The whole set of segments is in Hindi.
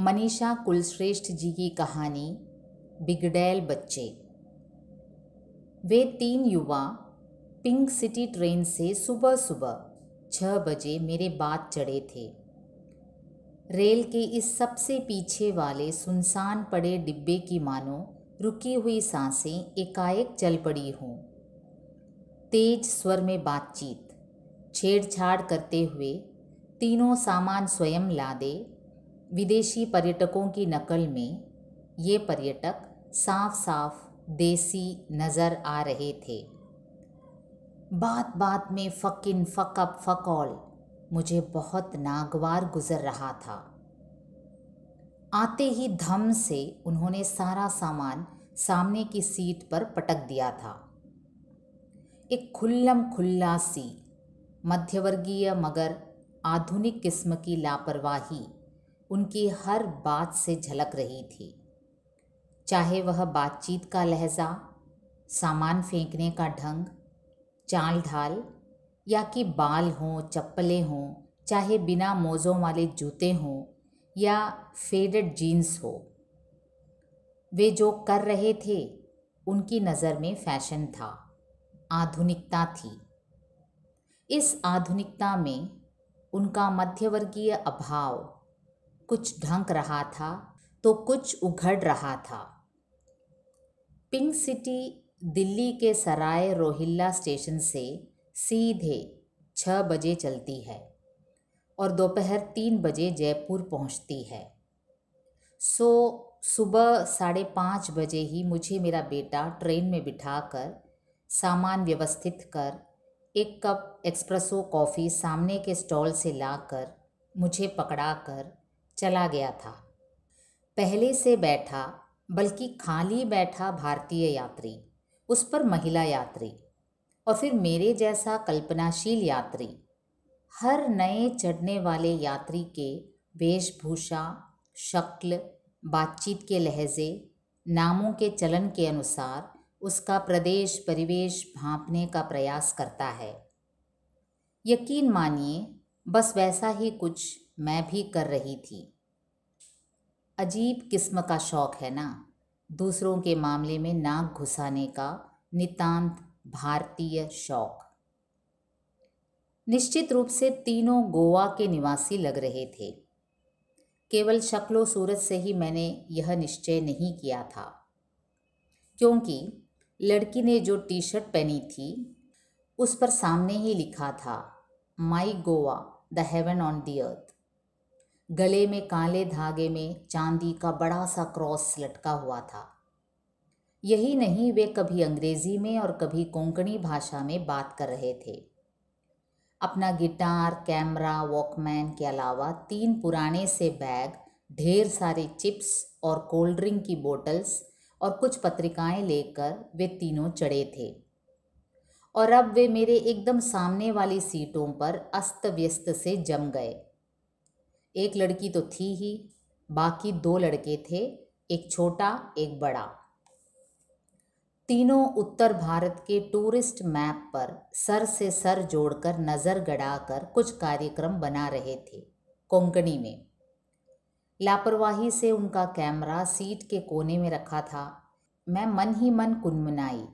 मनीषा कुलश्रेष्ठ जी की कहानी बिगड़ैल बच्चे वे तीन युवा पिंक सिटी ट्रेन से सुबह सुबह छह बजे मेरे बाद चढ़े थे रेल के इस सबसे पीछे वाले सुनसान पड़े डिब्बे की मानो रुकी हुई सांसें एकाएक चल पड़ी हों तेज स्वर में बातचीत छेड़छाड़ करते हुए तीनों सामान स्वयं लादे विदेशी पर्यटकों की नकल में ये पर्यटक साफ साफ देसी नज़र आ रहे थे बात बात में फ़किन फ़क अप फ़क ऑल मुझे बहुत नागवार गुजर रहा था आते ही धम से उन्होंने सारा सामान सामने की सीट पर पटक दिया था एक खुल्लम खुल्ला सी मध्यवर्गीय मगर आधुनिक किस्म की लापरवाही उनकी हर बात से झलक रही थी चाहे वह बातचीत का लहजा सामान फेंकने का ढंग चाल ढाल या कि बाल हों चप्पलें हों चाहे बिना मोज़ों वाले जूते हों या फेडेड जीन्स हो वे जो कर रहे थे उनकी नज़र में फैशन था आधुनिकता थी इस आधुनिकता में उनका मध्यवर्गीय अभाव कुछ ढंक रहा था तो कुछ उघड़ रहा था पिंक सिटी दिल्ली के सराय रोहिल्ला स्टेशन से सीधे छः बजे चलती है और दोपहर तीन बजे जयपुर पहुंचती है सो सुबह साढ़े पाँच बजे ही मुझे मेरा बेटा ट्रेन में बिठाकर सामान व्यवस्थित कर एक कप एक्सप्रेसो कॉफ़ी सामने के स्टॉल से लाकर मुझे पकड़ा कर चला गया था पहले से बैठा बल्कि खाली बैठा भारतीय यात्री उस पर महिला यात्री और फिर मेरे जैसा कल्पनाशील यात्री हर नए चढ़ने वाले यात्री के वेशभूषा शक्ल बातचीत के लहजे नामों के चलन के अनुसार उसका प्रदेश परिवेश भांपने का प्रयास करता है यकीन मानिए बस वैसा ही कुछ मैं भी कर रही थी अजीब किस्म का शौक है ना दूसरों के मामले में नाक घुसाने का नितांत भारतीय शौक निश्चित रूप से तीनों गोवा के निवासी लग रहे थे केवल शक्लो सूरत से ही मैंने यह निश्चय नहीं किया था क्योंकि लड़की ने जो टी शर्ट पहनी थी उस पर सामने ही लिखा था my Goa the heaven on the earth गले में काले धागे में चांदी का बड़ा सा क्रॉस लटका हुआ था यही नहीं वे कभी अंग्रेजी में और कभी कोंकणी भाषा में बात कर रहे थे अपना गिटार कैमरा वॉकमैन के अलावा तीन पुराने से बैग ढेर सारे चिप्स और कोल्ड ड्रिंक की बोटल्स और कुछ पत्रिकाएं लेकर वे तीनों चढ़े थे और अब वे मेरे एकदम सामने वाली सीटों पर अस्त व्यस्त से जम गए एक लड़की तो थी ही बाकी दो लड़के थे एक छोटा एक बड़ा तीनों उत्तर भारत के टूरिस्ट मैप पर सर से सर जोड़कर नज़र गड़ाकर कुछ कार्यक्रम बना रहे थे कोंकणी में लापरवाही से उनका कैमरा सीट के कोने में रखा था मैं मन ही मन कुनमुनाई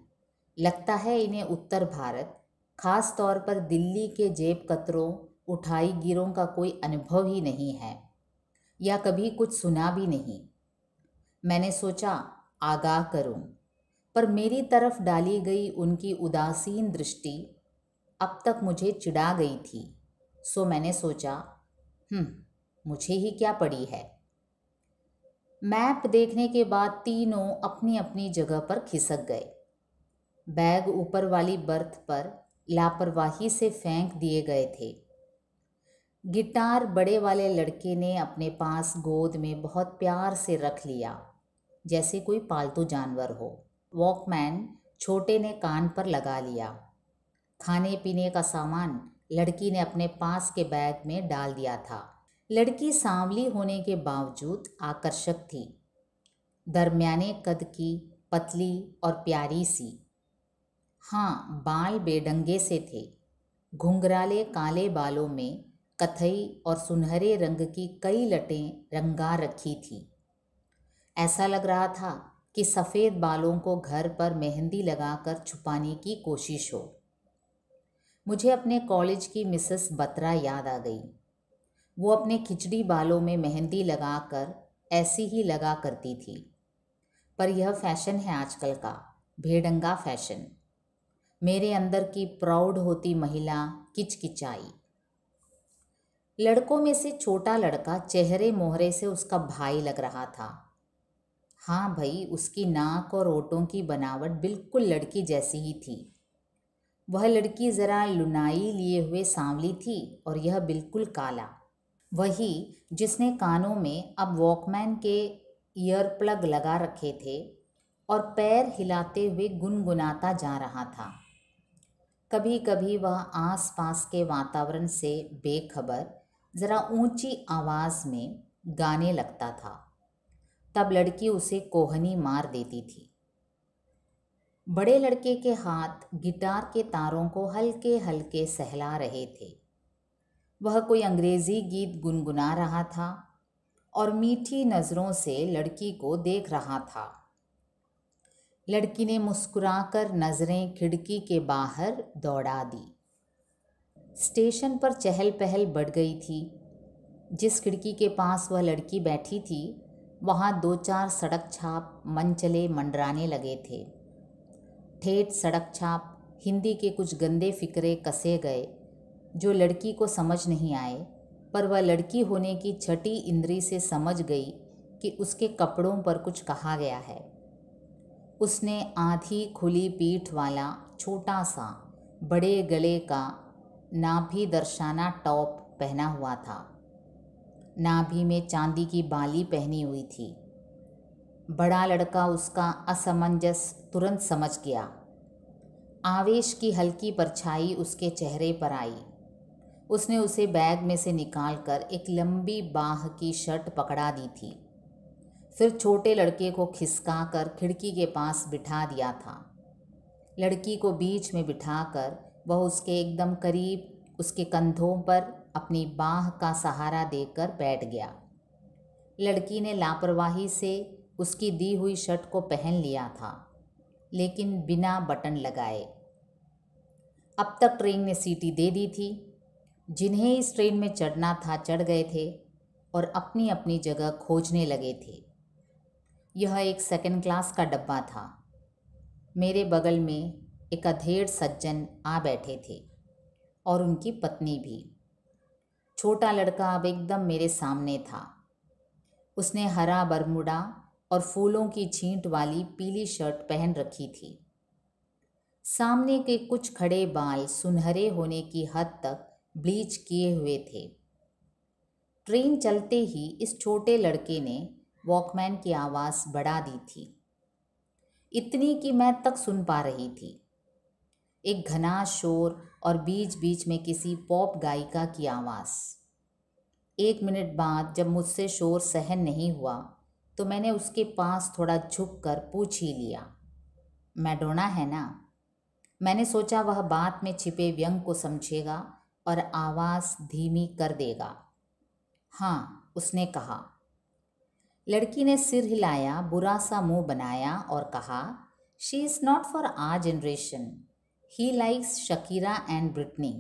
लगता है इन्हें उत्तर भारत खास तौर पर दिल्ली के जेब कतरों उठाई गिरों का कोई अनुभव ही नहीं है या कभी कुछ सुना भी नहीं मैंने सोचा आगाह करूं, पर मेरी तरफ डाली गई उनकी उदासीन दृष्टि अब तक मुझे चिढ़ा गई थी सो मैंने सोचा हम्म, मुझे ही क्या पड़ी है मैप देखने के बाद तीनों अपनी अपनी जगह पर खिसक गए बैग ऊपर वाली बर्थ पर लापरवाही से फेंक दिए गए थे गिटार बड़े वाले लड़के ने अपने पास गोद में बहुत प्यार से रख लिया जैसे कोई पालतू जानवर हो वॉकमैन छोटे ने कान पर लगा लिया खाने पीने का सामान लड़की ने अपने पास के बैग में डाल दिया था लड़की सांवली होने के बावजूद आकर्षक थी दरमियाने कद की पतली और प्यारी सी हाँ बाल बेडंगे से थे घुंघराले काले बालों में कथई और सुनहरे रंग की कई लटें रंगा रखी थी ऐसा लग रहा था कि सफ़ेद बालों को घर पर मेहंदी लगाकर छुपाने की कोशिश हो मुझे अपने कॉलेज की मिसेस बत्रा याद आ गई वो अपने खिचड़ी बालों में मेहंदी लगाकर ऐसी ही लगा करती थी पर यह फैशन है आजकल का भेड़ंगा फैशन मेरे अंदर की प्राउड होती महिला किचकिचाई लड़कों में से छोटा लड़का चेहरे मोहरे से उसका भाई लग रहा था हाँ भाई उसकी नाक और ओटों की बनावट बिल्कुल लड़की जैसी ही थी वह लड़की ज़रा लुनाई लिए हुए सांवली थी और यह बिल्कुल काला वही जिसने कानों में अब वॉकमैन के ईयर प्लग लगा रखे थे और पैर हिलाते हुए गुनगुनाता जा रहा था कभी कभी वह आसपास के वातावरण से बेखबर ज़रा ऊंची आवाज़ में गाने लगता था तब लड़की उसे कोहनी मार देती थी बड़े लड़के के हाथ गिटार के तारों को हल्के हल्के सहला रहे थे वह कोई अंग्रेज़ी गीत गुनगुना रहा था और मीठी नज़रों से लड़की को देख रहा था लड़की ने मुस्कुराकर नज़रें खिड़की के बाहर दौड़ा दी स्टेशन पर चहल पहल बढ़ गई थी जिस खिड़की के पास वह लड़की बैठी थी वहाँ दो चार सड़क छाप मन चले मंडराने लगे थे ठेठ सड़क छाप हिंदी के कुछ गंदे फिक्रे कसे गए जो लड़की को समझ नहीं आए पर वह लड़की होने की छठी इंद्री से समझ गई कि उसके कपड़ों पर कुछ कहा गया है उसने आधी खुली पीठ वाला छोटा सा बड़े गले का नाभि दर्शाना टॉप पहना हुआ था नाभि में चांदी की बाली पहनी हुई थी बड़ा लड़का उसका असमंजस तुरंत समझ गया आवेश की हल्की परछाई उसके चेहरे पर आई उसने उसे बैग में से निकालकर एक लंबी बांह की शर्ट पकड़ा दी थी फिर छोटे लड़के को खिसका कर खिड़की के पास बिठा दिया था लड़की को बीच में बिठाकर वह उसके एकदम करीब उसके कंधों पर अपनी बांह का सहारा देकर बैठ गया लड़की ने लापरवाही से उसकी दी हुई शर्ट को पहन लिया था लेकिन बिना बटन लगाए अब तक ट्रेन ने सीटी दे दी थी जिन्हें इस ट्रेन में चढ़ना था चढ़ गए थे और अपनी अपनी जगह खोजने लगे थे यह एक सेकंड क्लास का डब्बा था मेरे बगल में एक अधेड़ सज्जन आ बैठे थे और उनकी पत्नी भी छोटा लड़का अब एकदम मेरे सामने था उसने हरा बरमुडा और फूलों की छींट वाली पीली शर्ट पहन रखी थी सामने के कुछ खड़े बाल सुनहरे होने की हद तक ब्लीच किए हुए थे ट्रेन चलते ही इस छोटे लड़के ने वॉकमैन की आवाज़ बढ़ा दी थी इतनी कि मैं तक सुन पा रही थी एक घना शोर और बीच बीच में किसी पॉप गायिका की आवाज़ एक मिनट बाद जब मुझसे शोर सहन नहीं हुआ तो मैंने उसके पास थोड़ा झुक कर पूछ ही लिया मैडोना है ना मैंने सोचा वह बात में छिपे व्यंग को समझेगा और आवाज़ धीमी कर देगा हाँ उसने कहा लड़की ने सिर हिलाया बुरा सा मुंह बनाया और कहा she is not for our generation he likes Shakira and Britney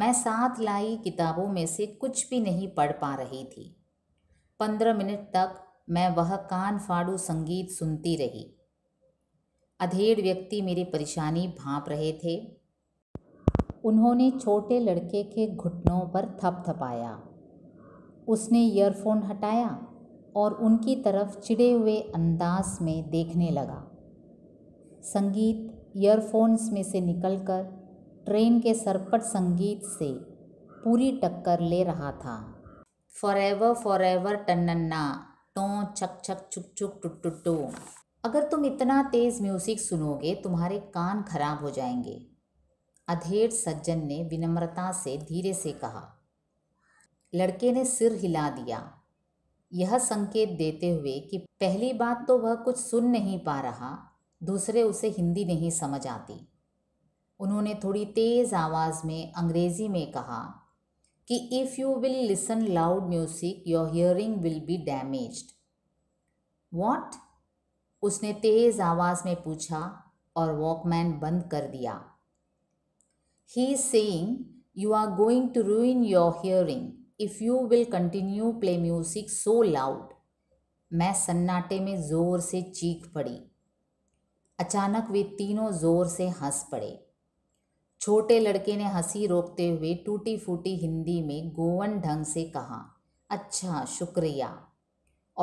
मैं साथ लाई किताबों में से कुछ भी नहीं पढ़ पा रही थी पंद्रह मिनट तक मैं वह कान फाड़ू संगीत सुनती रही अधेड़ व्यक्ति मेरी परेशानी भांप रहे थे उन्होंने छोटे लड़के के घुटनों पर थपथपाया उसने ईयरफोन हटाया और उनकी तरफ चिड़े हुए अंदाज में देखने लगा संगीत ईयरफोन्स में से निकलकर ट्रेन के सरपट संगीत से पूरी टक्कर ले रहा था फॉर एवर फॉर एवर टन्नन्ना टो छक छक चुक चुक टुट टुट टू अगर तुम इतना तेज़ म्यूज़िक सुनोगे तुम्हारे कान खराब हो जाएंगे अधेड़ सज्जन ने विनम्रता से धीरे से कहा लड़के ने सिर हिला दिया यह संकेत देते हुए कि पहली बात तो वह कुछ सुन नहीं पा रहा दूसरे उसे हिंदी नहीं समझ आती उन्होंने थोड़ी तेज़ आवाज़ में अंग्रेज़ी में कहा कि if you will listen loud music your hearing will be damage what उसने तेज़ आवाज़ में पूछा और वॉकमैन बंद कर दिया He is saying, You are going to ruin your hearing if you will continue play music so loud. मैं सन्नाटे में जोर से चीख पड़ी अचानक वे तीनों जोर से हंस पड़े छोटे लड़के ने हंसी रोकते हुए टूटी फूटी हिंदी में गोवन ढंग से कहा अच्छा शुक्रिया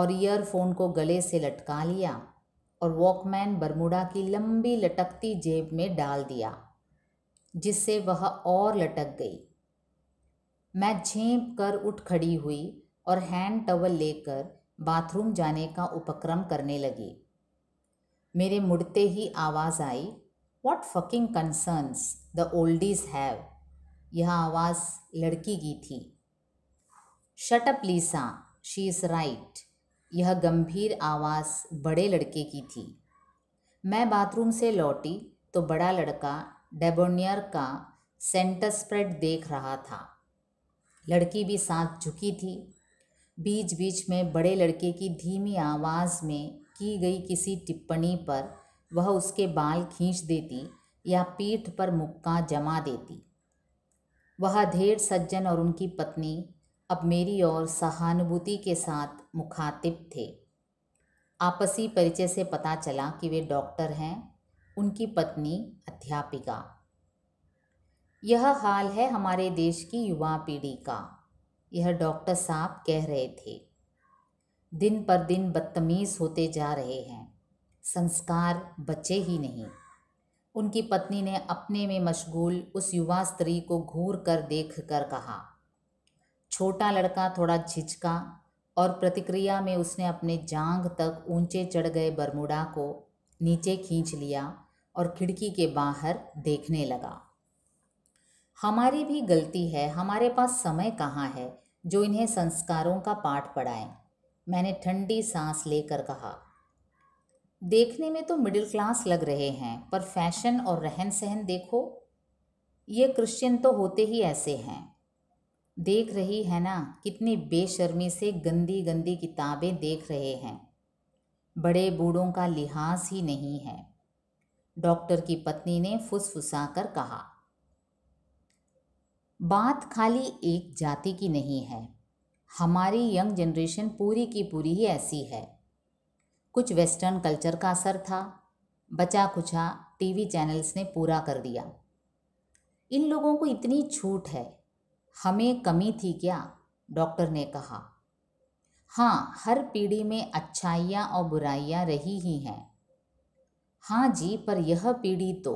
और ईयरफोन को गले से लटका लिया और वॉकमैन बरमुडा की लंबी लटकती जेब में डाल दिया जिससे वह और लटक गई मैं झेंप कर उठ खड़ी हुई और हैंड टवल लेकर बाथरूम जाने का उपक्रम करने लगी मेरे मुड़ते ही आवाज़ आई what fucking concerns the oldies have यह आवाज़ लड़की की थी shut up Lisa she is right यह गंभीर आवाज़ बड़े लड़के की थी मैं बाथरूम से लौटी तो बड़ा लड़का डेबोनियर का सेंटर स्प्रेड देख रहा था लड़की भी साथ झुकी थी बीच बीच में बड़े लड़के की धीमी आवाज़ में की गई किसी टिप्पणी पर वह उसके बाल खींच देती या पीठ पर मुक्का जमा देती वह ढेर सज्जन और उनकी पत्नी अब मेरी और सहानुभूति के साथ मुखातिब थे आपसी परिचय से पता चला कि वे डॉक्टर हैं उनकी पत्नी अध्यापिका यह हाल है हमारे देश की युवा पीढ़ी का यह डॉक्टर साहब कह रहे थे दिन पर दिन बदतमीज़ होते जा रहे हैं संस्कार बचे ही नहीं उनकी पत्नी ने अपने में मशगूल उस युवा स्त्री को घूर कर देख कर कहा छोटा लड़का थोड़ा झिझका और प्रतिक्रिया में उसने अपने जांग तक ऊंचे चढ़ गए बरमुडा को नीचे खींच लिया और खिड़की के बाहर देखने लगा हमारी भी गलती है हमारे पास समय कहाँ है जो इन्हें संस्कारों का पाठ पढ़ाएं मैंने ठंडी सांस लेकर कहा देखने में तो मिडिल क्लास लग रहे हैं पर फैशन और रहन सहन देखो ये क्रिश्चियन तो होते ही ऐसे हैं देख रही है ना कितनी बेशर्मी से गंदी गंदी किताबें देख रहे हैं बड़े बूढ़ों का लिहाज ही नहीं है डॉक्टर की पत्नी ने फुसफुसाकर कहा बात खाली एक जाति की नहीं है हमारी यंग जनरेशन पूरी की पूरी ही ऐसी है कुछ वेस्टर्न कल्चर का असर था बचा कुचा टीवी चैनल्स ने पूरा कर दिया इन लोगों को इतनी छूट है हमें कमी थी क्या डॉक्टर ने कहा हाँ हर पीढ़ी में अच्छाइयाँ और बुराइयाँ रही ही हैं हाँ जी पर यह पीढ़ी तो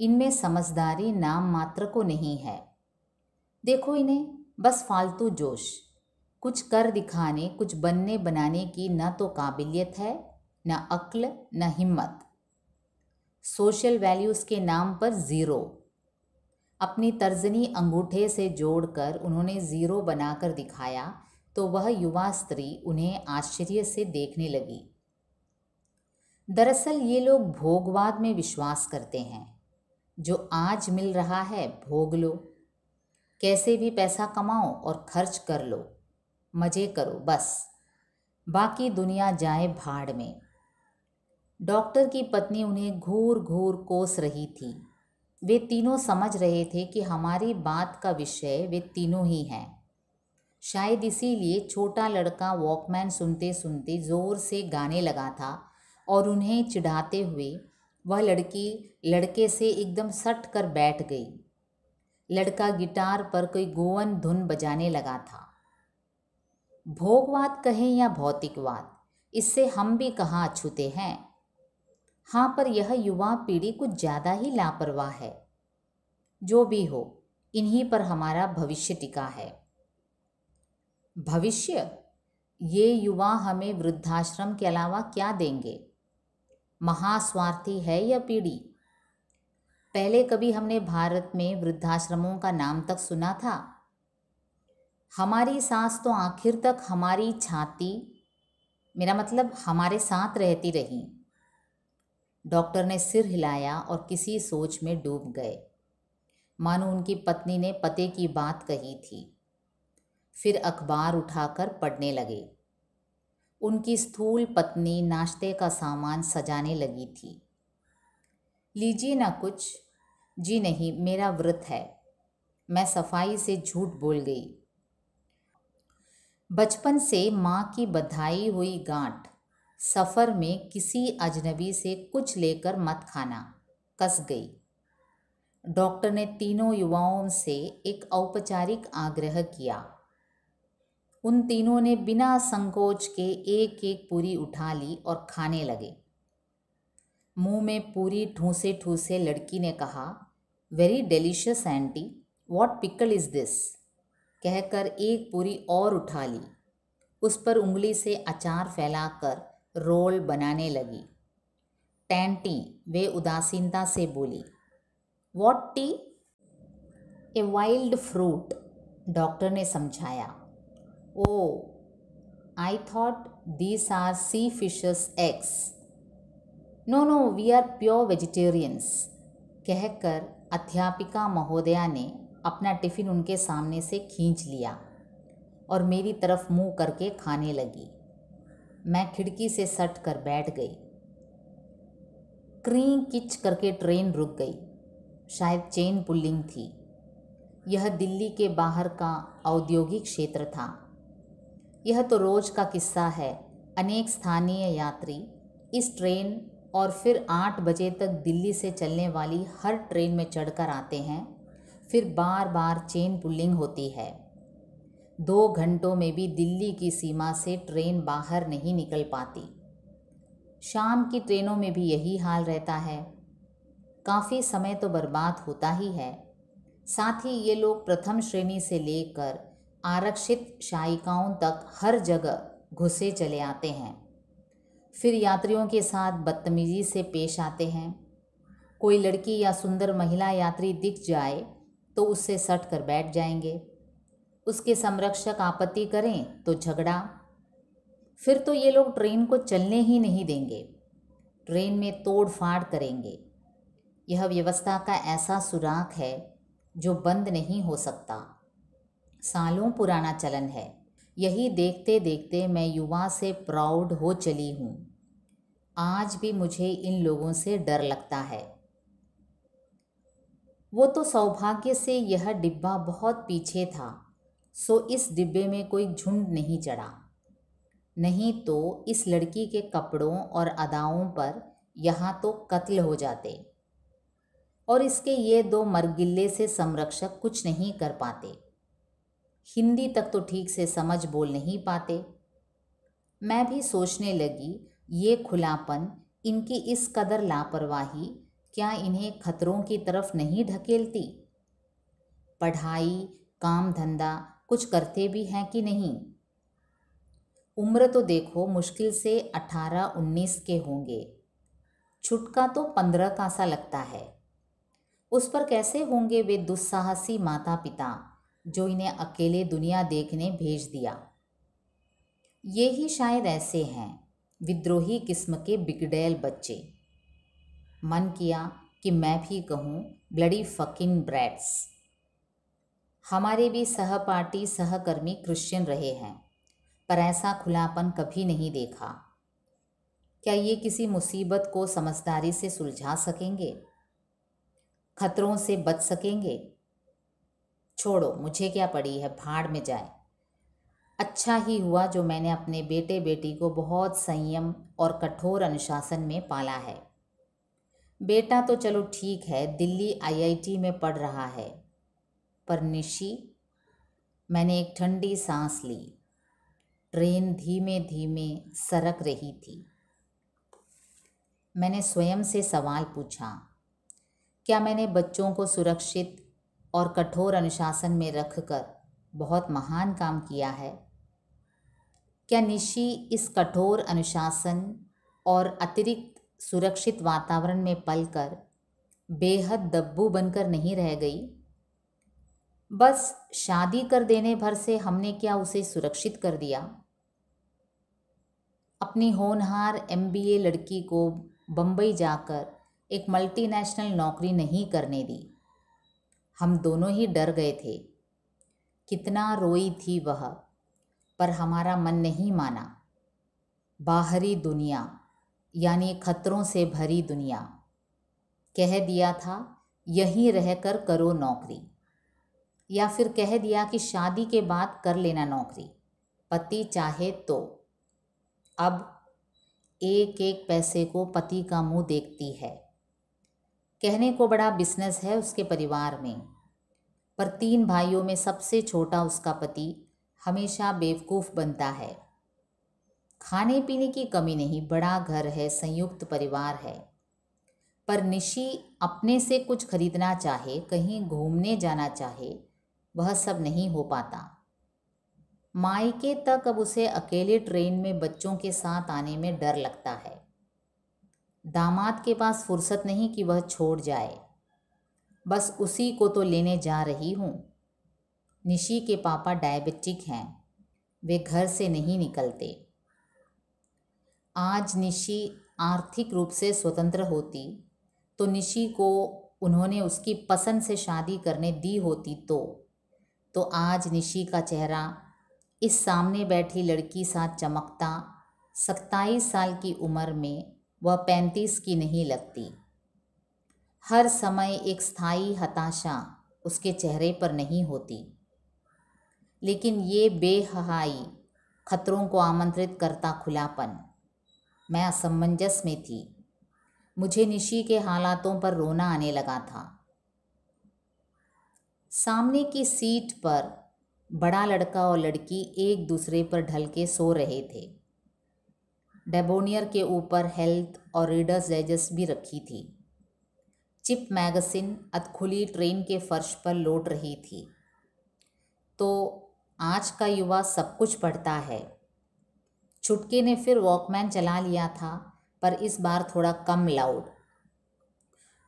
इनमें समझदारी नाम मात्र को नहीं है देखो इन्हें बस फालतू जोश कुछ कर दिखाने कुछ बनने बनाने की न तो काबिलियत है न अक्ल न हिम्मत सोशल वैल्यूज़ के नाम पर ज़ीरो अपनी तर्जनी अंगूठे से जोड़कर उन्होंने ज़ीरो बनाकर दिखाया तो वह युवा स्त्री उन्हें आश्चर्य से देखने लगी दरअसल ये लोग भोगवाद में विश्वास करते हैं जो आज मिल रहा है भोग लो कैसे भी पैसा कमाओ और खर्च कर लो मज़े करो बस बाकी दुनिया जाए भाड़ में डॉक्टर की पत्नी उन्हें घूर घूर कोस रही थी वे तीनों समझ रहे थे कि हमारी बात का विषय वे तीनों ही हैं शायद इसीलिए छोटा लड़का वॉकमैन सुनते सुनते ज़ोर से गाने लगा था और उन्हें चिढ़ाते हुए वह लड़की लड़के से एकदम सट कर बैठ गई लड़का गिटार पर कोई गोवन धुन बजाने लगा था भोगवाद कहें या भौतिकवाद इससे हम भी कहाँ अछूते हैं हाँ पर यह युवा पीढ़ी कुछ ज़्यादा ही लापरवाह है जो भी हो इन्हीं पर हमारा भविष्य टिका है भविष्य ये युवा हमें वृद्धाश्रम के अलावा क्या देंगे महास्वार्थी है या पीढ़ी पहले कभी हमने भारत में वृद्धाश्रमों का नाम तक सुना था हमारी सांस तो आखिर तक हमारी छाती मेरा मतलब हमारे साथ रहती रही डॉक्टर ने सिर हिलाया और किसी सोच में डूब गए मानो उनकी पत्नी ने पते की बात कही थी फिर अखबार उठाकर पढ़ने लगे उनकी स्थूल पत्नी नाश्ते का सामान सजाने लगी थी लीजिए ना कुछ जी नहीं मेरा व्रत है मैं सफाई से झूठ बोल गई बचपन से माँ की बधाई हुई गांठ सफ़र में किसी अजनबी से कुछ लेकर मत खाना कस गई डॉक्टर ने तीनों युवाओं से एक औपचारिक आग्रह किया उन तीनों ने बिना संकोच के एक एक पूरी उठा ली और खाने लगे मुंह में पूरी ठूसे ठूसे लड़की ने कहा very delicious aunty what pickle is this कहकर एक पूरी और उठा ली उस पर उंगली से अचार फैलाकर रोल बनाने लगी टैंटी वे उदासीनता से बोली what T a wild fruit doctor ने समझाया oh I thought these are sea fishes eggs no no we are pure vegetarians कहकर अध्यापिका महोदया ने अपना टिफ़िन उनके सामने से खींच लिया और मेरी तरफ मुंह करके खाने लगी मैं खिड़की से सट कर बैठ गई क्री किच करके ट्रेन रुक गई शायद चेन पुल्लिंग थी यह दिल्ली के बाहर का औद्योगिक क्षेत्र था यह तो रोज का किस्सा है अनेक स्थानीय यात्री इस ट्रेन और फिर आठ बजे तक दिल्ली से चलने वाली हर ट्रेन में चढ़कर आते हैं फिर बार बार चेन पुलिंग होती है दो घंटों में भी दिल्ली की सीमा से ट्रेन बाहर नहीं निकल पाती शाम की ट्रेनों में भी यही हाल रहता है काफ़ी समय तो बर्बाद होता ही है साथ ही ये लोग प्रथम श्रेणी से लेकर आरक्षित शायिकाओं तक हर जगह घुसे चले आते हैं फिर यात्रियों के साथ बदतमीजी से पेश आते हैं कोई लड़की या सुंदर महिला यात्री दिख जाए तो उससे सट कर बैठ जाएंगे उसके संरक्षक आपत्ति करें तो झगड़ा फिर तो ये लोग ट्रेन को चलने ही नहीं देंगे ट्रेन में तोड़ फाड़ करेंगे यह व्यवस्था का ऐसा सुराख है जो बंद नहीं हो सकता सालों पुराना चलन है यही देखते देखते मैं युवा से प्राउड हो चली हूँ आज भी मुझे इन लोगों से डर लगता है वो तो सौभाग्य से यह डिब्बा बहुत पीछे था सो इस डिब्बे में कोई झुंड नहीं चढ़ा नहीं तो इस लड़की के कपड़ों और अदाओं पर यहाँ तो कत्ल हो जाते और इसके ये दो मरगिल्ले से संरक्षक कुछ नहीं कर पाते हिंदी तक तो ठीक से समझ बोल नहीं पाते मैं भी सोचने लगी ये खुलापन इनकी इस कदर लापरवाही क्या इन्हें खतरों की तरफ नहीं ढकेलती पढ़ाई काम धंधा कुछ करते भी हैं कि नहीं उम्र तो देखो मुश्किल से अठारह उन्नीस के होंगे छुटका तो पंद्रह का सा लगता है उस पर कैसे होंगे वे दुस्साहसी माता पिता जो इन्हें अकेले दुनिया देखने भेज दिया ये ही शायद ऐसे हैं विद्रोही किस्म के बिगड़ैल बच्चे मन किया कि मैं भी कहूँ ब्लडी फकिंग ब्रैड्स हमारे भी सहपाठी सहकर्मी क्रिश्चियन रहे हैं पर ऐसा खुलापन कभी नहीं देखा क्या ये किसी मुसीबत को समझदारी से सुलझा सकेंगे खतरों से बच सकेंगे छोड़ो मुझे क्या पड़ी है भाड़ में जाए अच्छा ही हुआ जो मैंने अपने बेटे बेटी को बहुत संयम और कठोर अनुशासन में पाला है बेटा तो चलो ठीक है दिल्ली आईआईटी में पढ़ रहा है पर निशी मैंने एक ठंडी सांस ली ट्रेन धीमे धीमे सरक रही थी मैंने स्वयं से सवाल पूछा क्या मैंने बच्चों को सुरक्षित और कठोर अनुशासन में रखकर बहुत महान काम किया है क्या निशी इस कठोर अनुशासन और अतिरिक्त सुरक्षित वातावरण में पलकर बेहद दब्बू बनकर नहीं रह गई बस शादी कर देने भर से हमने क्या उसे सुरक्षित कर दिया अपनी होनहार एम लड़की को बम्बई जाकर एक मल्टीनेशनल नौकरी नहीं करने दी हम दोनों ही डर गए थे कितना रोई थी वह पर हमारा मन नहीं माना बाहरी दुनिया यानी खतरों से भरी दुनिया कह दिया था यहीं रहकर करो नौकरी या फिर कह दिया कि शादी के बाद कर लेना नौकरी पति चाहे तो अब एक एक पैसे को पति का मुंह देखती है कहने को बड़ा बिजनेस है उसके परिवार में पर तीन भाइयों में सबसे छोटा उसका पति हमेशा बेवकूफ़ बनता है खाने पीने की कमी नहीं बड़ा घर है संयुक्त परिवार है पर निशी अपने से कुछ खरीदना चाहे कहीं घूमने जाना चाहे वह सब नहीं हो पाता मायके तक अब उसे अकेले ट्रेन में बच्चों के साथ आने में डर लगता है दामाद के पास फुर्सत नहीं कि वह छोड़ जाए बस उसी को तो लेने जा रही हूँ निशी के पापा डायबिटिक हैं वे घर से नहीं निकलते आज निशी आर्थिक रूप से स्वतंत्र होती तो निशी को उन्होंने उसकी पसंद से शादी करने दी होती तो तो आज निशी का चेहरा इस सामने बैठी लड़की साथ चमकता सत्ताईस साल की उम्र में वह पैंतीस की नहीं लगती हर समय एक स्थायी हताशा उसके चेहरे पर नहीं होती लेकिन ये बेहहाई खतरों को आमंत्रित करता खुलापन मैं असमंजस में थी मुझे निशी के हालातों पर रोना आने लगा था सामने की सीट पर बड़ा लड़का और लड़की एक दूसरे पर ढल के सो रहे थे डेबोनियर के ऊपर हेल्थ और रीडर्स डाइजेस्ट भी रखी थी चिप मैगज़ीन अधखुली ट्रेन के फर्श पर लौट रही थी तो आज का युवा सब कुछ पढ़ता है छुटके ने फिर वॉकमैन चला लिया था पर इस बार थोड़ा कम लाउड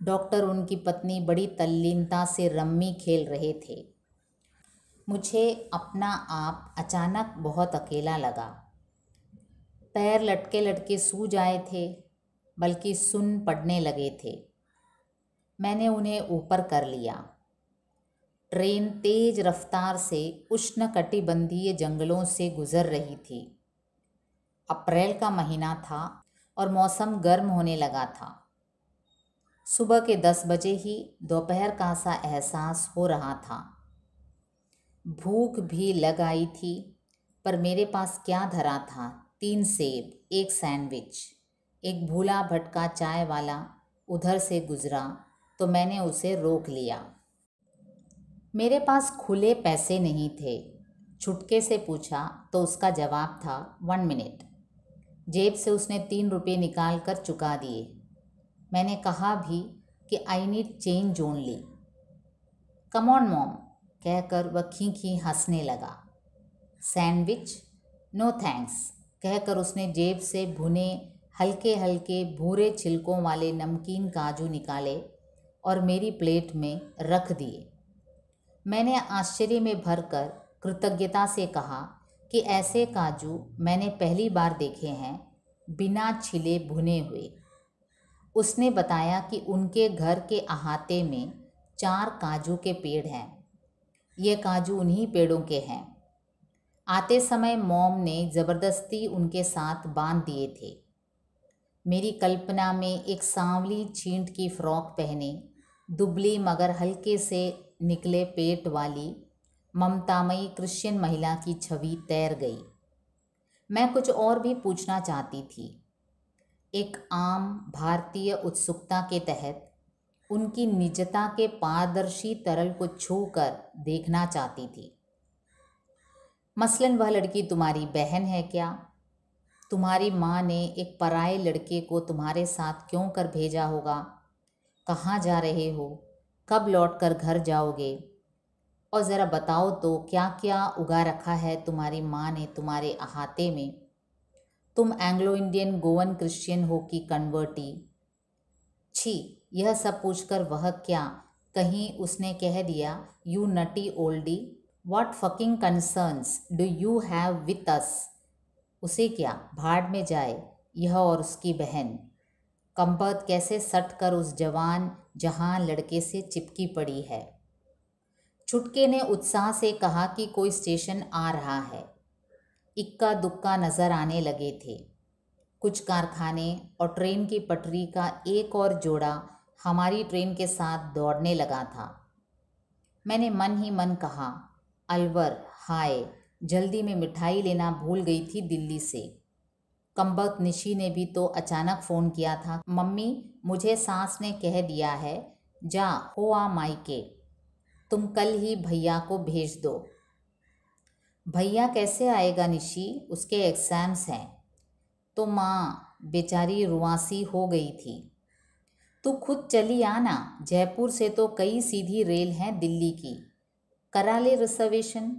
डॉक्टर उनकी पत्नी बड़ी तल्लीनता से रम्मी खेल रहे थे मुझे अपना आप अचानक बहुत अकेला लगा पैर लटके लटके सूज आए थे बल्कि सुन पड़ने लगे थे मैंने उन्हें ऊपर कर लिया ट्रेन तेज रफ्तार से उष्ण कटिबंधीय जंगलों से गुजर रही थी अप्रैल का महीना था और मौसम गर्म होने लगा था सुबह के दस बजे ही दोपहर का सा एहसास हो रहा था भूख भी लग आई थी पर मेरे पास क्या धरा था तीन सेब एक सैंडविच एक भूला भटका चाय वाला उधर से गुजरा तो मैंने उसे रोक लिया मेरे पास खुले पैसे नहीं थे छुटके से पूछा तो उसका जवाब था वन मिनट जेब से उसने तीन रुपये निकाल कर चुका दिए मैंने कहा भी कि I need change John Lee come on mom कहकर वह खी खी हंसने लगा सैंडविच नो थैंक्स कहकर उसने जेब से भुने हल्के हल्के भूरे छिलकों वाले नमकीन काजू निकाले और मेरी प्लेट में रख दिए मैंने आश्चर्य में भरकर कृतज्ञता से कहा कि ऐसे काजू मैंने पहली बार देखे हैं बिना छिले भुने हुए उसने बताया कि उनके घर के अहाते में चार काजू के पेड़ हैं ये काजू उन्हीं पेड़ों के हैं आते समय मॉम ने ज़बरदस्ती उनके साथ बांध दिए थे मेरी कल्पना में एक सांवली छींट की फ्रॉक पहने दुबली मगर हल्के से निकले पेट वाली ममतामयी क्रिश्चियन महिला की छवि तैर गई मैं कुछ और भी पूछना चाहती थी एक आम भारतीय उत्सुकता के तहत उनकी निजता के पारदर्शी तरल को छूकर देखना चाहती थी मसलन वह लड़की तुम्हारी बहन है क्या तुम्हारी माँ ने एक पराए लड़के को तुम्हारे साथ क्यों कर भेजा होगा कहाँ जा रहे हो कब लौट कर घर जाओगे और ज़रा बताओ तो क्या क्या उगा रखा है तुम्हारी माँ ने तुम्हारे अहाते में तुम एंग्लो इंडियन गोवन क्रिश्चियन हो कि कन्वर्टी छी यह सब पूछकर वह क्या कहीं उसने कह दिया you nutty oldie what fucking concerns do you have with us उसे क्या भाड़ में जाए यह और उसकी बहन कंबत कैसे सट कर उस जवान जहां लड़के से चिपकी पड़ी है छुटके ने उत्साह से कहा कि कोई स्टेशन आ रहा है इक्का दुक्का नज़र आने लगे थे कुछ कारखाने और ट्रेन की पटरी का एक और जोड़ा हमारी ट्रेन के साथ दौड़ने लगा था मैंने मन ही मन कहा अलवर हाय जल्दी में मिठाई लेना भूल गई थी दिल्ली से कम्बक निशी ने भी तो अचानक फ़ोन किया था मम्मी मुझे सास ने कह दिया है जा हो आ के तुम कल ही भैया को भेज दो भैया कैसे आएगा निशी उसके एग्ज़ाम्स हैं तो माँ बेचारी रुआसी हो गई थी तू खुद चली आना जयपुर से तो कई सीधी रेल हैं दिल्ली की करा ले रिजर्वेशन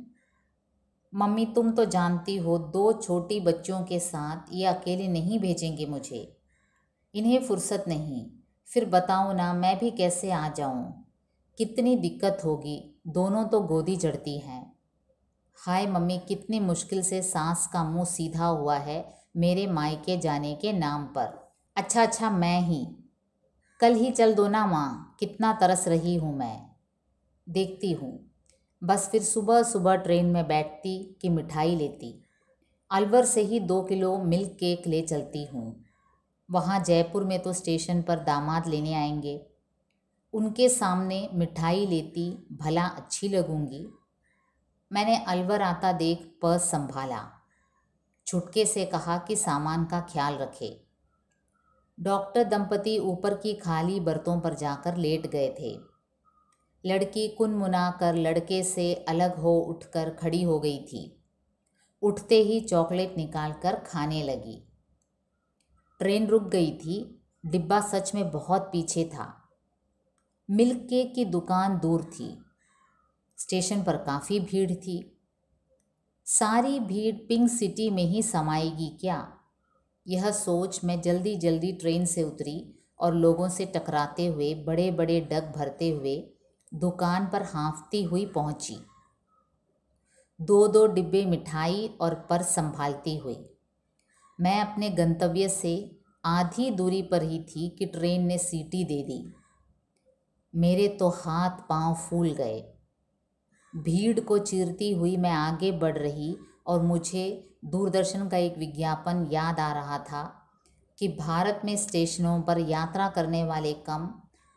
मम्मी तुम तो जानती हो दो छोटी बच्चों के साथ ये अकेले नहीं भेजेंगे मुझे इन्हें फुर्सत नहीं फिर बताओ ना मैं भी कैसे आ जाऊँ कितनी दिक्कत होगी दोनों तो गोदी जड़ती हैं हाय मम्मी कितनी मुश्किल से सांस का मुंह सीधा हुआ है मेरे मायके जाने के नाम पर अच्छा अच्छा मैं ही कल ही चल दो ना माँ कितना तरस रही हूँ मैं देखती हूँ बस फिर सुबह सुबह ट्रेन में बैठती कि मिठाई लेती अलवर से ही दो किलो मिल्क केक ले चलती हूँ वहाँ जयपुर में तो स्टेशन पर दामाद लेने आएंगे उनके सामने मिठाई लेती भला अच्छी लगूंगी मैंने अलवर आता देख पर्स संभाला छुटके से कहा कि सामान का ख्याल रखे डॉक्टर दंपति ऊपर की खाली बर्तों पर जाकर लेट गए थे लड़की कुनमुना कर लड़के से अलग हो उठकर खड़ी हो गई थी उठते ही चॉकलेट निकाल कर खाने लगी ट्रेन रुक गई थी डिब्बा सच में बहुत पीछे था मिल्क केक की दुकान दूर थी स्टेशन पर काफ़ी भीड़ थी सारी भीड़ पिंक सिटी में ही समाएगी क्या यह सोच मैं जल्दी जल्दी ट्रेन से उतरी और लोगों से टकराते हुए बड़े बड़े डग भरते हुए दुकान पर हाँफती हुई पहुंची दो दो डिब्बे मिठाई और पर्स संभालती हुई मैं अपने गंतव्य से आधी दूरी पर ही थी कि ट्रेन ने सीटी दे दी मेरे तो हाथ पांव फूल गए भीड़ को चीरती हुई मैं आगे बढ़ रही और मुझे दूरदर्शन का एक विज्ञापन याद आ रहा था कि भारत में स्टेशनों पर यात्रा करने वाले कम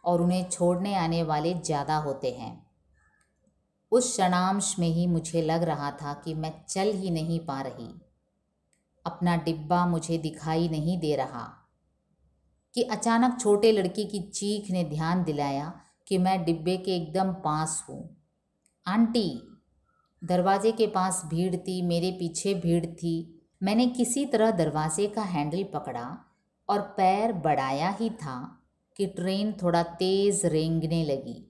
और उन्हें छोड़ने आने वाले ज़्यादा होते हैं उस क्षणांश में ही मुझे लग रहा था कि मैं चल ही नहीं पा रही अपना डिब्बा मुझे दिखाई नहीं दे रहा कि अचानक छोटे लड़की की चीख ने ध्यान दिलाया कि मैं डिब्बे के एकदम पास हूँ आंटी दरवाजे के पास भीड़ थी मेरे पीछे भीड़ थी मैंने किसी तरह दरवाजे का हैंडल पकड़ा और पैर बढ़ाया ही था कि ट्रेन थोड़ा तेज रेंगने लगी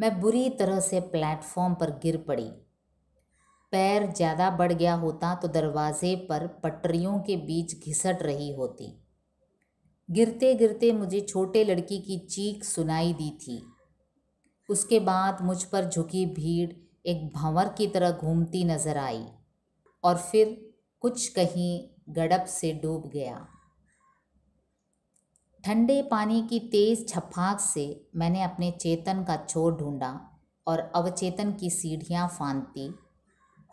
मैं बुरी तरह से प्लेटफॉर्म पर गिर पड़ी पैर ज़्यादा बढ़ गया होता तो दरवाजे पर पटरियों के बीच घिसट रही होती गिरते गिरते मुझे छोटे लड़की की चीख सुनाई दी थी उसके बाद मुझ पर झुकी भीड़ एक भंवर की तरह घूमती नजर आई और फिर कुछ कहीं गड़प से डूब गया ठंडे पानी की तेज छपाक से मैंने अपने चेतन का छोर ढूंढा और अवचेतन की सीढ़ियां फांदती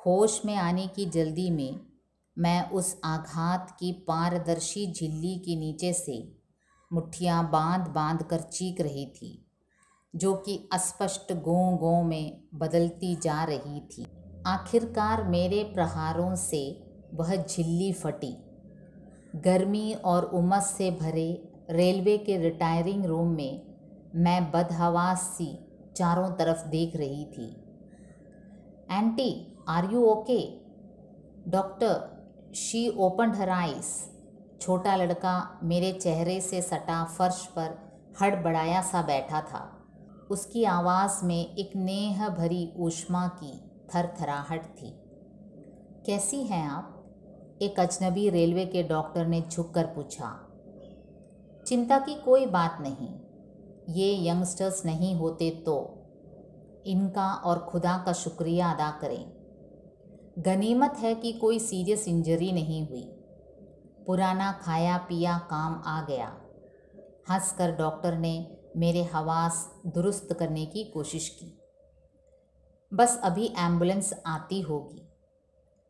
होश में आने की जल्दी में मैं उस आघात की पारदर्शी झिल्ली के नीचे से मुठियाँ बांध बांध कर चीख रही थी जो कि अस्पष्ट गों गों में बदलती जा रही थी आखिरकार मेरे प्रहारों से वह झिल्ली फटी गर्मी और उमस से भरे रेलवे के रिटायरिंग रूम में मैं बदहवास सी चारों तरफ देख रही थी aunty are you okay doctor she open her eyes छोटा लड़का मेरे चेहरे से सटा फर्श पर हड़बड़ाया सा बैठा था उसकी आवाज़ में एक नेह भरी ऊष्मा की थरथराहट थी कैसी हैं आप एक अजनबी रेलवे के डॉक्टर ने झुककर पूछा चिंता की कोई बात नहीं ये यंगस्टर्स नहीं होते तो इनका और खुदा का शुक्रिया अदा करें गनीमत है कि कोई सीरियस इंजरी नहीं हुई पुराना खाया पिया काम आ गया हंसकर डॉक्टर ने मेरे हवास दुरुस्त करने की कोशिश की बस अभी एम्बुलेंस आती होगी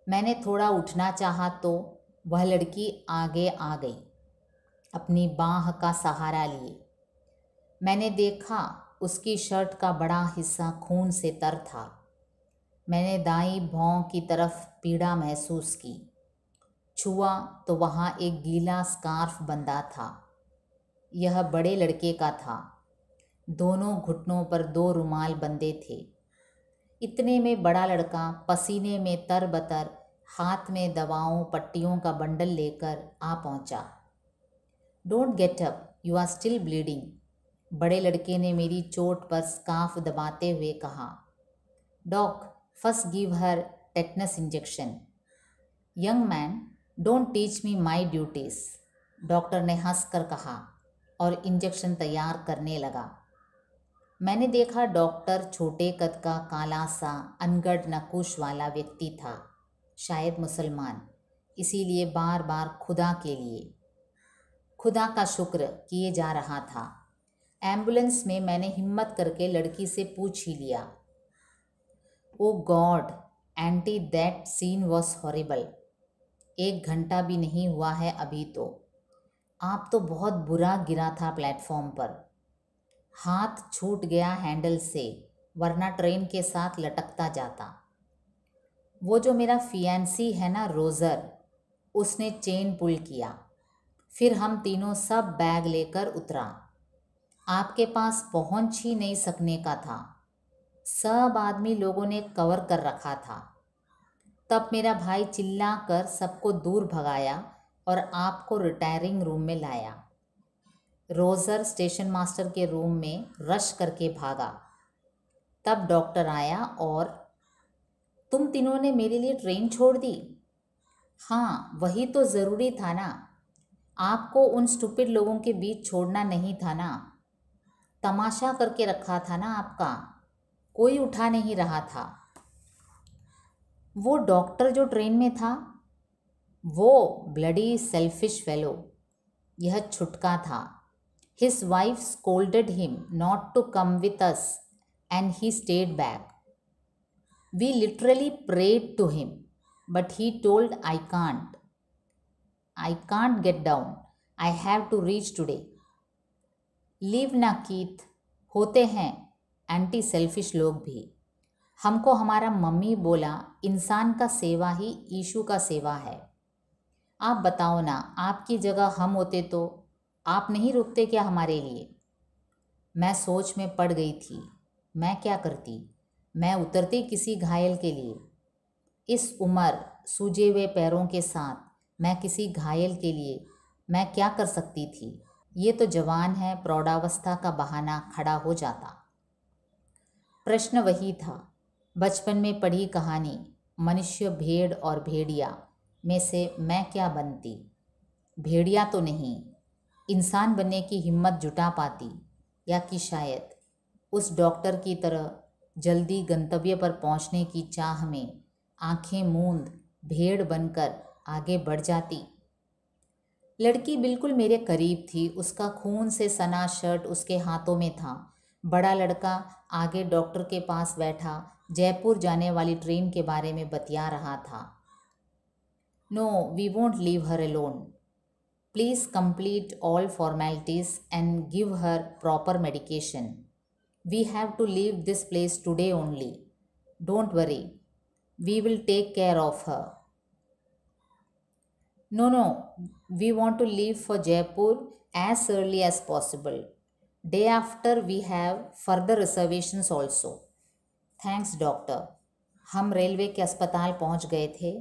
मैंने थोड़ा उठना चाहा तो वह लड़की आगे आ गई अपनी बाँह का सहारा लिए मैंने देखा उसकी शर्ट का बड़ा हिस्सा खून से तर था मैंने दाई भौं की तरफ पीड़ा महसूस की छुआ तो वहाँ एक गीला स्कार्फ बंधा था यह बड़े लड़के का था दोनों घुटनों पर दो रुमाल बंधे थे इतने में बड़ा लड़का पसीने में तर बतर हाथ में दवाओं पट्टियों का बंडल लेकर आ पहुँचा don't get up you are still bleeding बड़े लड़के ने मेरी चोट पर स्काफ दबाते हुए कहा doc first give her tetanus injection young man don't teach me my duties doctor ने हंस कर कहा और इंजेक्शन तैयार करने लगा मैंने देखा डॉक्टर छोटे कद का काला सा अनगढ़ नकुश वाला व्यक्ति था शायद मुसलमान इसीलिए बार बार खुदा के लिए खुदा का शुक्र किए जा रहा था एम्बुलेंस में मैंने हिम्मत करके लड़की से पूछ ही लिया oh God aunty that scene was horrible एक घंटा भी नहीं हुआ है अभी तो आप तो बहुत बुरा गिरा था प्लेटफॉर्म पर हाथ छूट गया हैंडल से वरना ट्रेन के साथ लटकता जाता वो जो मेरा फियांसी है ना रोज़र उसने चेन पुल किया फिर हम तीनों सब बैग लेकर उतरा आपके पास पहुंच ही नहीं सकने का था सब आदमी लोगों ने कवर कर रखा था तब मेरा भाई चिल्ला कर सबको दूर भगाया और आपको रिटायरिंग रूम में लाया रोज़र स्टेशन मास्टर के रूम में रश करके भागा तब डॉक्टर आया और तुम तीनों ने मेरे लिए ट्रेन छोड़ दी हाँ वही तो ज़रूरी था ना आपको उन स्टूपिड लोगों के बीच छोड़ना नहीं था ना तमाशा करके रखा था ना आपका कोई उठा नहीं रहा था वो डॉक्टर जो ट्रेन में था वो ब्लडी सेल्फिश फेलो यह छुटका था his wife scolded him not to come with us and he stayed back we literally prayed to him but he told I can't I can't get down. I have to reach today. Leave ना कीत होते हैं एंटी सेल्फिश लोग भी हमको हमारा मम्मी बोला इंसान का सेवा ही ईशु का सेवा है आप बताओ ना आपकी जगह हम होते तो आप नहीं रुकते क्या हमारे लिए मैं सोच में पड़ गई थी मैं क्या करती मैं उतरती किसी घायल के लिए इस उम्र सूजे हुए पैरों के साथ मैं किसी घायल के लिए मैं क्या कर सकती थी ये तो जवान है प्रौढ़ावस्था का बहाना खड़ा हो जाता प्रश्न वही था बचपन में पढ़ी कहानी मनुष्य भेड़ और भेड़िया में से मैं क्या बनती भेड़िया तो नहीं इंसान बनने की हिम्मत जुटा पाती या कि शायद उस डॉक्टर की तरह जल्दी गंतव्य पर पहुंचने की चाह में आंखें मूंद भेड़ बनकर आगे बढ़ जाती लड़की बिल्कुल मेरे करीब थी उसका खून से सना शर्ट उसके हाथों में था बड़ा लड़का आगे डॉक्टर के पास बैठा जयपुर जाने वाली ट्रेन के बारे में बतिया रहा था no we won't leave her alone please complete all formalities and give her proper medication we have to leave this place today only don't worry we will take care of her No, no, we want to leave for Jaipur as early as possible. Day after, we have further reservations also. Thanks doctor हम रेलवे के अस्पताल पहुँच गए थे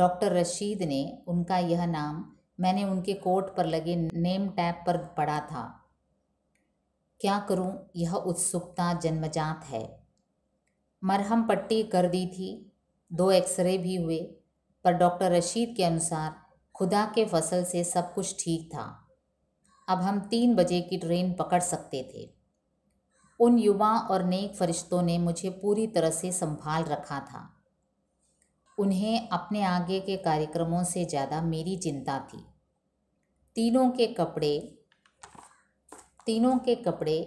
डॉक्टर रशीद ने उनका यह नाम मैंने उनके कोट पर लगे नेम टैप पर पढ़ा था क्या करूं यह उत्सुकता जन्मजात है मरहम पट्टी कर दी थी दो एक्सरे भी हुए पर डॉक्टर रशीद के अनुसार खुदा के फसल से सब कुछ ठीक था अब हम तीन बजे की ट्रेन पकड़ सकते थे उन युवा और नेक फरिश्तों ने मुझे पूरी तरह से संभाल रखा था उन्हें अपने आगे के कार्यक्रमों से ज़्यादा मेरी चिंता थी तीनों के कपड़े तीनों के कपड़े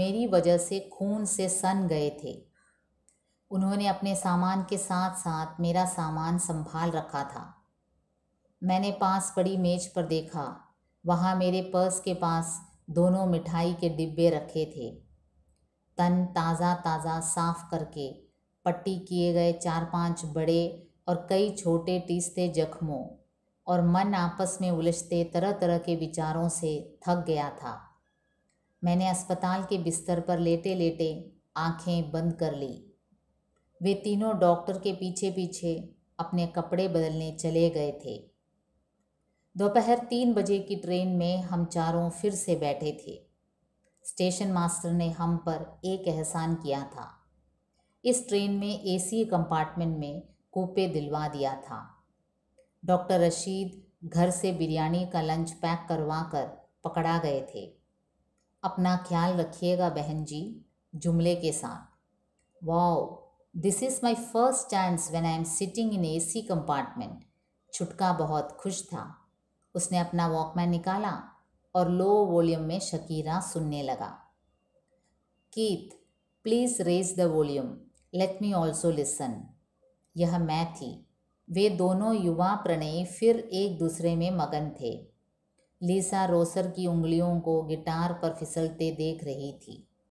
मेरी वजह से खून से सन गए थे उन्होंने अपने सामान के साथ साथ मेरा सामान संभाल रखा था मैंने पास पड़ी मेज पर देखा वहाँ मेरे पर्स के पास दोनों मिठाई के डिब्बे रखे थे तन ताज़ा ताज़ा साफ करके पट्टी किए गए चार पांच बड़े और कई छोटे टीसते जख्मों और मन आपस में उलझते तरह तरह के विचारों से थक गया था मैंने अस्पताल के बिस्तर पर लेटे लेटे आंखें बंद कर ली वे तीनों डॉक्टर के पीछे पीछे अपने कपड़े बदलने चले गए थे दोपहर तीन बजे की ट्रेन में हम चारों फिर से बैठे थे स्टेशन मास्टर ने हम पर एक एहसान किया था इस ट्रेन में एसी कंपार्टमेंट में कूपे दिलवा दिया था डॉक्टर रशीद घर से बिरयानी का लंच पैक करवा कर पकड़ा गए थे अपना ख्याल रखिएगा बहन जी जुमले के साथ wow this is my first chance when I am sitting in A C compartment छुटका बहुत खुश था उसने अपना वॉकमैन निकाला और लो वॉल्यूम में शकीरा सुनने लगा Keith please raise the volume let me also listen यह मैं थी वे दोनों युवा प्रणयी फिर एक दूसरे में मगन थे लीसा रोसर की उंगलियों को गिटार पर फिसलते देख रही थी